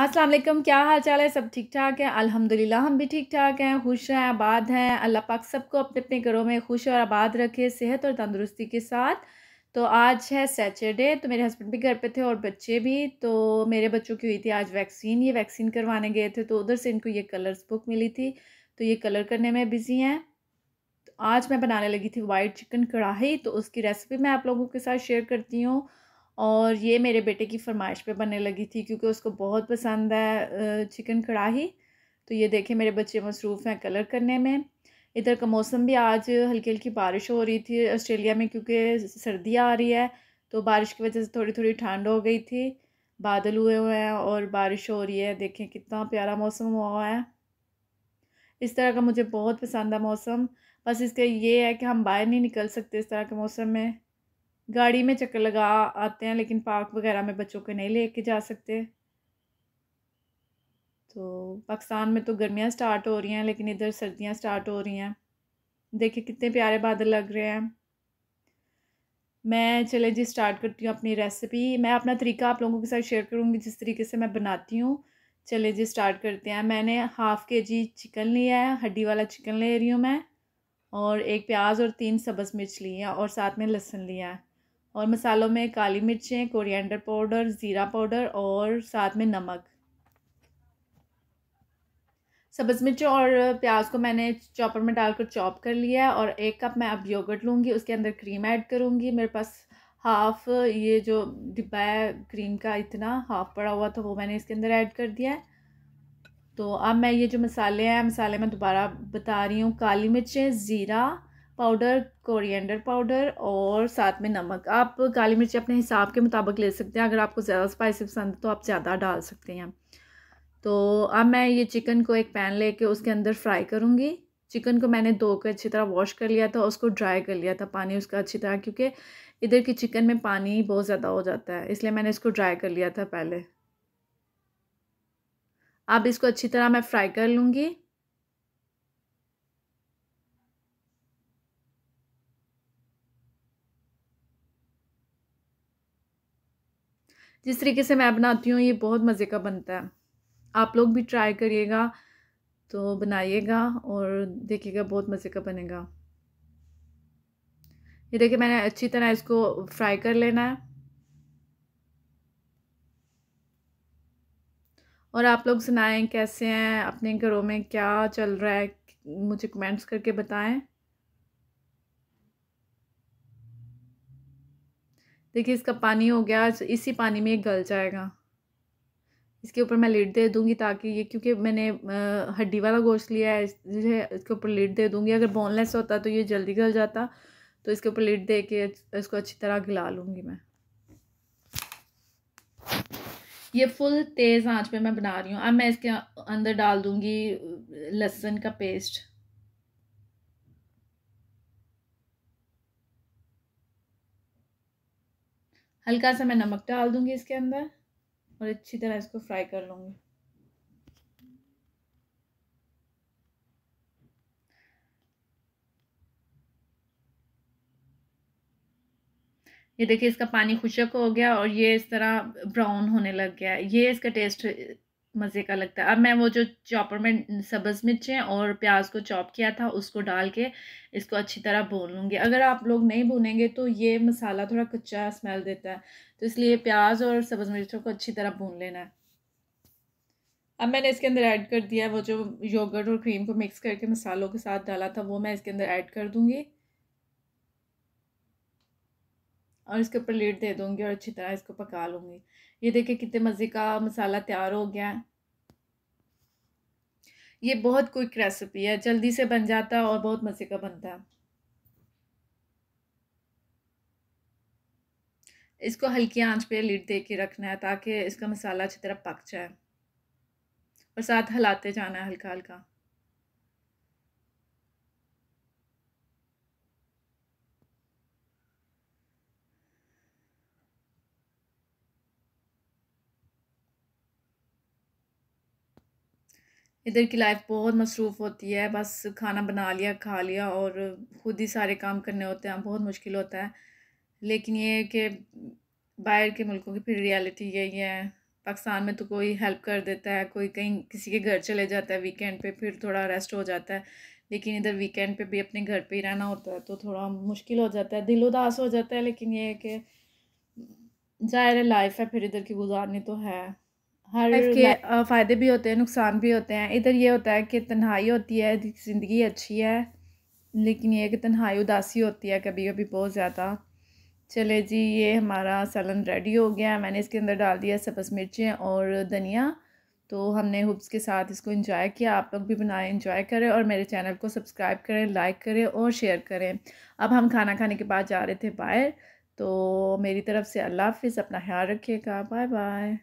अस्सलाम वालेकुम क्या हाल चाल है सब ठीक ठाक है अल्हम्दुलिल्लाह हम भी ठीक ठाक हैं खुश हैं आबाद हैं अल्लाह पाक सबको अपने अपने घरों में खुश और आबाद रखे सेहत और तंदुरुस्ती के साथ तो आज है सैटरडे तो मेरे हस्बैंड भी घर पे थे और बच्चे भी तो मेरे बच्चों की हुई थी आज वैक्सीन ये वैक्सीन करवाने गए थे तो उधर से इनको ये कलर्स बुक मिली थी तो ये कलर करने में बिज़ी हैं तो आज मैं बनाने लगी थी वाइट चिकन कढ़ाई तो उसकी रेसिपी मैं आप लोगों के साथ शेयर करती हूँ और ये मेरे बेटे की फरमाइश पे बनने लगी थी क्योंकि उसको बहुत पसंद है चिकन कढ़ाही तो ये देखें मेरे बच्चे मसरूफ़ हैं कलर करने में इधर का मौसम भी आज हल्की हल्की बारिश हो रही थी ऑस्ट्रेलिया में क्योंकि सर्दियाँ आ रही है तो बारिश की वजह से थोड़ी थोड़ी ठंड हो गई थी बादल हुए हुए हैं और बारिश हो रही है देखें कितना प्यारा मौसम हुआ है इस तरह का मुझे बहुत पसंद है मौसम बस इसका ये है कि हम बाहर नहीं निकल सकते इस तरह के मौसम में गाड़ी में चक्कर लगा आते हैं लेकिन पार्क वगैरह में बच्चों को नहीं लेके जा सकते तो पाकिस्तान में तो गर्मियाँ स्टार्ट हो रही हैं लेकिन इधर सर्दियाँ स्टार्ट हो रही हैं देखिए कितने प्यारे बादल लग रहे हैं मैं चले जी स्टार्ट करती हूँ अपनी रेसिपी मैं अपना तरीका आप लोगों के साथ शेयर करूँगी जिस तरीके से मैं बनाती हूँ चले जी स्टार्ट करते हैं मैंने हाफ़ के जी चिकन लिया है हड्डी वाला चिकन ले रही हूँ मैं और एक प्याज और तीन सब्ज़ मिर्च ली है और साथ में लहसुन लिया है और मसालों में काली मिर्चें कोरिएंडर पाउडर ज़ीरा पाउडर और साथ में नमक सब्ज़ मिर्च और प्याज को मैंने चॉपर में डालकर चॉप कर लिया है और एक कप मैं अब योगर्ट लूँगी उसके अंदर क्रीम ऐड करूँगी मेरे पास हाफ़ ये जो डिब्बा है क्रीम का इतना हाफ़ पड़ा हुआ था वो मैंने इसके अंदर ऐड कर दिया है तो अब मैं ये जो मसाले हैं मसाले मैं दोबारा बता रही हूँ काली मिर्चें ज़ीरा पाउडर कोरिएंडर पाउडर और साथ में नमक आप काली मिर्च अपने हिसाब के मुताबिक ले सकते हैं अगर आपको ज़्यादा स्पाइसी पसंद तो आप ज़्यादा डाल सकते हैं तो अब मैं ये चिकन को एक पैन लेके उसके अंदर फ्राई करूँगी चिकन को मैंने धो कर अच्छी तरह वॉश कर लिया था उसको ड्राई कर लिया था पानी उसका अच्छी तरह क्योंकि इधर की चिकन में पानी बहुत ज़्यादा हो जाता है इसलिए मैंने इसको ड्राई कर लिया था पहले अब इसको अच्छी तरह मैं फ्राई कर लूँगी जिस तरीके से मैं बनाती हूँ ये बहुत मज़े का बनता है आप लोग भी ट्राई करिएगा तो बनाइएगा और देखिएगा बहुत मज़े का बनेगा ये देखिए मैंने अच्छी तरह इसको फ्राई कर लेना है और आप लोग सुनाएं कैसे हैं अपने घरों में क्या चल रहा है मुझे कमेंट्स करके बताएं देखिए इसका पानी हो गया इसी पानी में गल जाएगा इसके ऊपर मैं लीड दे दूँगी ताकि ये क्योंकि मैंने हड्डी वाला गोश्त लिया है इसलिए इसके ऊपर लीड दे दूँगी अगर बोनलेस होता तो ये जल्दी गल जाता तो इसके ऊपर लीड दे के इसको अच्छी तरह गिला लूँगी मैं ये फुल तेज़ आंच पे मैं बना रही हूँ अब मैं इसके अंदर डाल दूँगी लहसुन का पेस्ट हल्का सा मैं नमक डाल दूंगी इसके अंदर और अच्छी तरह इसको फ्राई कर लूँगी ये देखिए इसका पानी खुशक हो गया और ये इस तरह ब्राउन होने लग गया ये इसका टेस्ट मज़े का लगता है अब मैं वो जो चॉपर में सब्ज़ मिर्चें और प्याज को चॉप किया था उसको डाल के इसको अच्छी तरह भून लूँगी अगर आप लोग नहीं भूनेंगे तो ये मसाला थोड़ा कच्चा स्मेल देता है तो इसलिए प्याज और सब्ज़ मिर्चों को अच्छी तरह भून लेना है अब मैंने इसके अंदर ऐड कर दिया वो जो योगर्ट और क्रीम को मिक्स करके मसालों के साथ डाला था वो मैं इसके अंदर ऐड कर दूँगी और इसके ऊपर लीड दे दूँगी और अच्छी तरह इसको पका लूँगी ये देखिए कितने मज़े का मसाला तैयार हो गया है ये बहुत क्विक रेसिपी है जल्दी से बन जाता है और बहुत मज़े का बनता है इसको हल्की आंच पे लीड दे के रखना है ताकि इसका मसाला अच्छी तरह पक जाए और साथ हिलाते जाना है हल्का हल्का इधर की लाइफ बहुत मसरूफ़ होती है बस खाना बना लिया खा लिया और ख़ुद ही सारे काम करने होते हैं बहुत मुश्किल होता है लेकिन ये कि बाहर के मुल्कों की फिर रियलिटी यही है पाकिस्तान में तो कोई हेल्प कर देता है कोई कहीं किसी के घर चले जाता है वीकेंड पे फिर थोड़ा रेस्ट हो जाता है लेकिन इधर वीकेंड पे भी अपने घर पे ही रहना होता है तो थोड़ा मुश्किल हो जाता है दिल उदास हो जाता है लेकिन ये है कि ज़ाहिर लाइफ है फिर इधर की गुजारनी तो है हर के फ़ायदे भी होते हैं नुकसान भी होते हैं इधर ये होता है कि तन्हाई होती है ज़िंदगी अच्छी है लेकिन ये कि तन्हाई उदासी होती है कभी कभी बहुत ज़्यादा चले जी ये हमारा सलन रेडी हो गया मैंने इसके अंदर डाल दिया सब्ज़ मिर्चें और धनिया तो हमने हुब्स के साथ इसको इंजॉय किया आप लोग भी बनाएं इंजॉय करें और मेरे चैनल को सब्सक्राइब करें लाइक करें और शेयर करें अब हम खाना खाने के बाद जा रहे थे बाहर तो मेरी तरफ से अल्लाह हाफिज़ अपना ख्याल रखिएगा बाय बाय